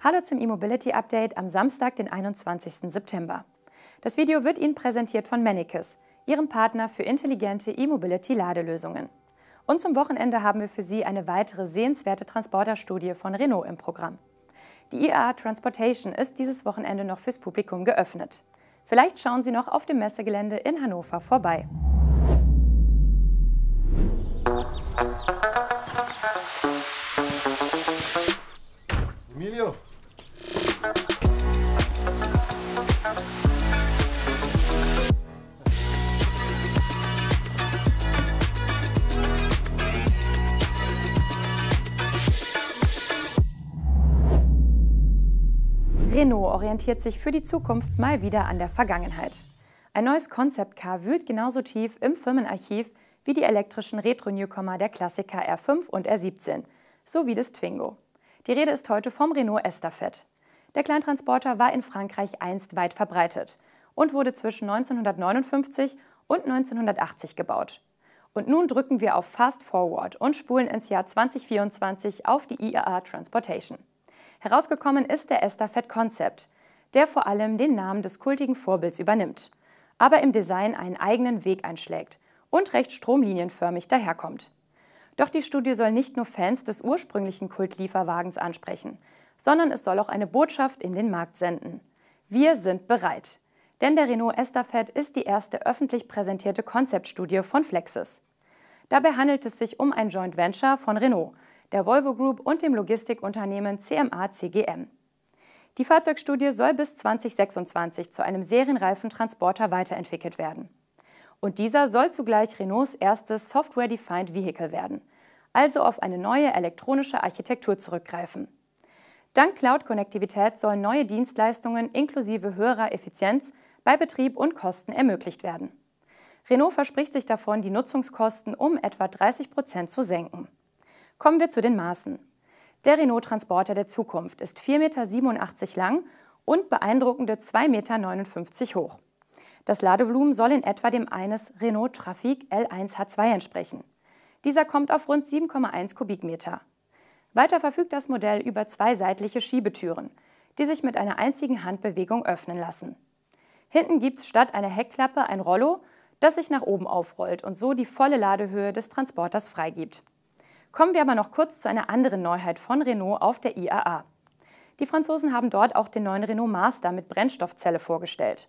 Hallo zum E-Mobility Update am Samstag, den 21. September. Das Video wird Ihnen präsentiert von Manicus, Ihrem Partner für intelligente E-Mobility-Ladelösungen. Und zum Wochenende haben wir für Sie eine weitere sehenswerte Transporterstudie von Renault im Programm. Die IAA e Transportation ist dieses Wochenende noch fürs Publikum geöffnet. Vielleicht schauen Sie noch auf dem Messegelände in Hannover vorbei. Emilio, Renault orientiert sich für die Zukunft mal wieder an der Vergangenheit. Ein neues Concept-Car wühlt genauso tief im Firmenarchiv wie die elektrischen Retro-Newcomer der Klassiker R5 und R17, sowie des Twingo. Die Rede ist heute vom Renault Estafette. Der Kleintransporter war in Frankreich einst weit verbreitet und wurde zwischen 1959 und 1980 gebaut. Und nun drücken wir auf Fast Forward und spulen ins Jahr 2024 auf die IAA Transportation. Herausgekommen ist der Estafette Concept, der vor allem den Namen des kultigen Vorbilds übernimmt, aber im Design einen eigenen Weg einschlägt und recht stromlinienförmig daherkommt. Doch die Studie soll nicht nur Fans des ursprünglichen Kultlieferwagens ansprechen, sondern es soll auch eine Botschaft in den Markt senden. Wir sind bereit. Denn der Renault Estafette ist die erste öffentlich präsentierte Konzeptstudie von Flexis. Dabei handelt es sich um ein Joint Venture von Renault der Volvo Group und dem Logistikunternehmen CMA CGM. Die Fahrzeugstudie soll bis 2026 zu einem serienreifen Transporter weiterentwickelt werden. Und dieser soll zugleich Renaults erstes Software-Defined Vehicle werden, also auf eine neue elektronische Architektur zurückgreifen. Dank Cloud-Konnektivität sollen neue Dienstleistungen inklusive höherer Effizienz bei Betrieb und Kosten ermöglicht werden. Renault verspricht sich davon, die Nutzungskosten um etwa 30 Prozent zu senken. Kommen wir zu den Maßen. Der Renault-Transporter der Zukunft ist 4,87 Meter lang und beeindruckende 2,59 Meter hoch. Das Ladevolumen soll in etwa dem eines Renault Trafic L1 H2 entsprechen. Dieser kommt auf rund 7,1 Kubikmeter. Weiter verfügt das Modell über zwei seitliche Schiebetüren, die sich mit einer einzigen Handbewegung öffnen lassen. Hinten gibt es statt einer Heckklappe ein Rollo, das sich nach oben aufrollt und so die volle Ladehöhe des Transporters freigibt. Kommen wir aber noch kurz zu einer anderen Neuheit von Renault auf der IAA. Die Franzosen haben dort auch den neuen Renault Master mit Brennstoffzelle vorgestellt.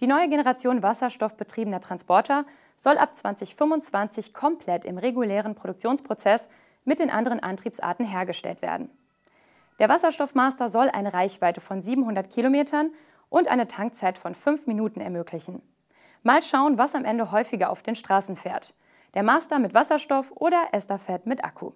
Die neue Generation wasserstoffbetriebener Transporter soll ab 2025 komplett im regulären Produktionsprozess mit den anderen Antriebsarten hergestellt werden. Der Wasserstoffmaster soll eine Reichweite von 700 Kilometern und eine Tankzeit von 5 Minuten ermöglichen. Mal schauen, was am Ende häufiger auf den Straßen fährt der Master mit Wasserstoff oder Esterfett mit Akku.